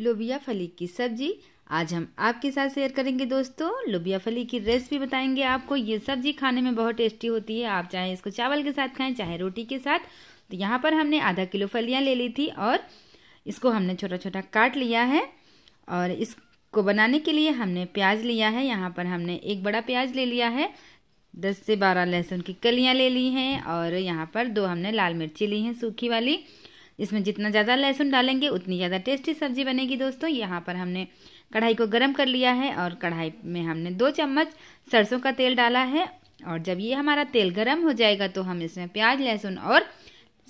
लोबिया फली की सब्जी आज हम आपके साथ शेयर करेंगे दोस्तों लोबिया फली की रेसिपी बताएंगे आपको ये सब्जी खाने में बहुत टेस्टी होती है आप चाहे इसको चावल के साथ खाएं चाहे रोटी के साथ तो यहाँ पर हमने आधा किलो फलियाँ ले ली थी और इसको हमने छोटा छोटा काट लिया है और इसको बनाने के लिए हमने प्याज लिया है यहाँ पर हमने एक बड़ा प्याज ले लिया है दस से बारह लहसुन की कलियाँ ले ली हैं और यहाँ पर दो हमने लाल मिर्ची ली हैं सूखी वाली इसमें जितना ज़्यादा लहसुन डालेंगे उतनी ज़्यादा टेस्टी सब्जी बनेगी दोस्तों यहाँ पर हमने कढ़ाई को गर्म कर लिया है और कढ़ाई में हमने दो चम्मच सरसों का तेल डाला है और जब ये हमारा तेल गर्म हो जाएगा तो हम इसमें प्याज लहसुन और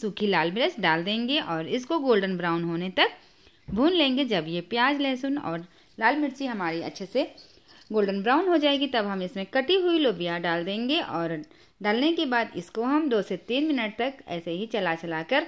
सूखी लाल मिर्च डाल देंगे और इसको गोल्डन ब्राउन होने तक भून लेंगे जब ये प्याज लहसुन और लाल मिर्ची हमारी अच्छे से गोल्डन ब्राउन हो जाएगी तब हम इसमें कटी हुई लोबिया डाल देंगे और डालने के बाद इसको हम दो से तीन मिनट तक ऐसे ही चला चला कर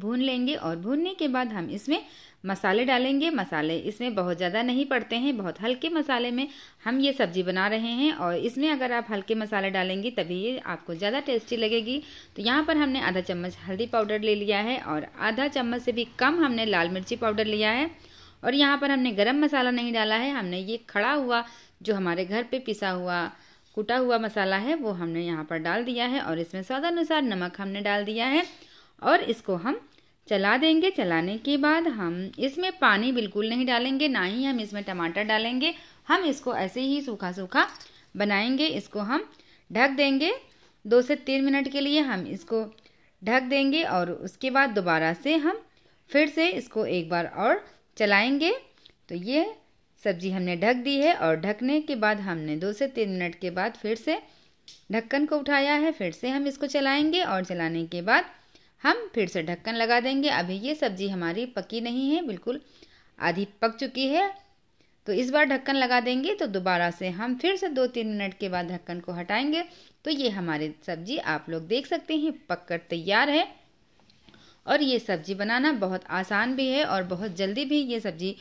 भून लेंगे और भूनने के बाद हम इसमें मसाले डालेंगे मसाले इसमें बहुत ज़्यादा नहीं पड़ते हैं बहुत हल्के मसाले में हम ये सब्ज़ी बना रहे हैं और इसमें अगर आप हल्के मसाले डालेंगे तभी ये आपको ज़्यादा टेस्टी लगेगी तो यहाँ पर हमने आधा चम्मच हल्दी पाउडर ले लिया है और आधा चम्मच से भी कम हमने लाल मिर्ची पाउडर लिया है और यहाँ पर हमने गर्म मसाला नहीं डाला है हमने ये खड़ा हुआ जो हमारे घर पर पिसा हुआ कूटा हुआ मसाला है वो हमने यहाँ पर डाल दिया है और इसमें स्वादानुसार नमक हमने डाल दिया है और इसको हम चला देंगे चलाने के बाद हम इसमें पानी बिल्कुल नहीं डालेंगे ना ही हम इसमें टमाटर डालेंगे हम इसको ऐसे ही सूखा सूखा बनाएंगे इसको हम ढक देंगे दो से तीन मिनट के लिए हम इसको ढक देंगे और उसके बाद दोबारा से हम फिर से इसको एक बार और चलाएंगे तो ये सब्जी हमने ढक दी है और ढकने के बाद हमने दो से तीन मिनट के बाद फिर से ढक्कन को उठाया है फिर से हम इसको चलाएंगे और चलाने के बाद हम फिर से ढक्कन लगा देंगे अभी ये सब्जी हमारी पकी नहीं है बिल्कुल आधी पक चुकी है तो इस बार ढक्कन लगा देंगे तो दोबारा से हम फिर से दो तीन मिनट के बाद ढक्कन को हटाएंगे तो ये हमारी सब्जी आप लोग देख सकते हैं पक कर तैयार है और ये सब्जी बनाना बहुत आसान भी है और बहुत जल्दी भी ये सब्जी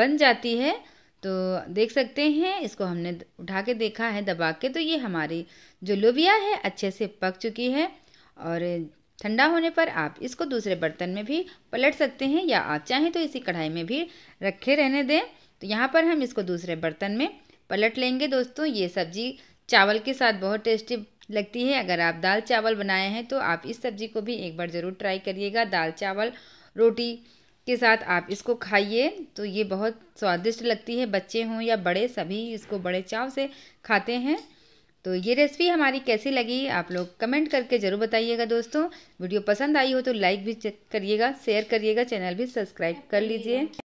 बन जाती है तो देख सकते हैं इसको हमने उठा के देखा है दबा के तो ये हमारी जो लोबिया है अच्छे से पक चुकी है और ठंडा होने पर आप इसको दूसरे बर्तन में भी पलट सकते हैं या आप चाहें तो इसी कढ़ाई में भी रखे रहने दें तो यहाँ पर हम इसको दूसरे बर्तन में पलट लेंगे दोस्तों ये सब्जी चावल के साथ बहुत टेस्टी लगती है अगर आप दाल चावल बनाए हैं तो आप इस सब्जी को भी एक बार ज़रूर ट्राई करिएगा दाल चावल रोटी के साथ आप इसको खाइए तो ये बहुत स्वादिष्ट लगती है बच्चे हों या बड़े सभी इसको बड़े चाव से खाते हैं तो ये रेसिपी हमारी कैसी लगी आप लोग कमेंट करके ज़रूर बताइएगा दोस्तों वीडियो पसंद आई हो तो लाइक भी करिएगा शेयर करिएगा चैनल भी सब्सक्राइब कर लीजिए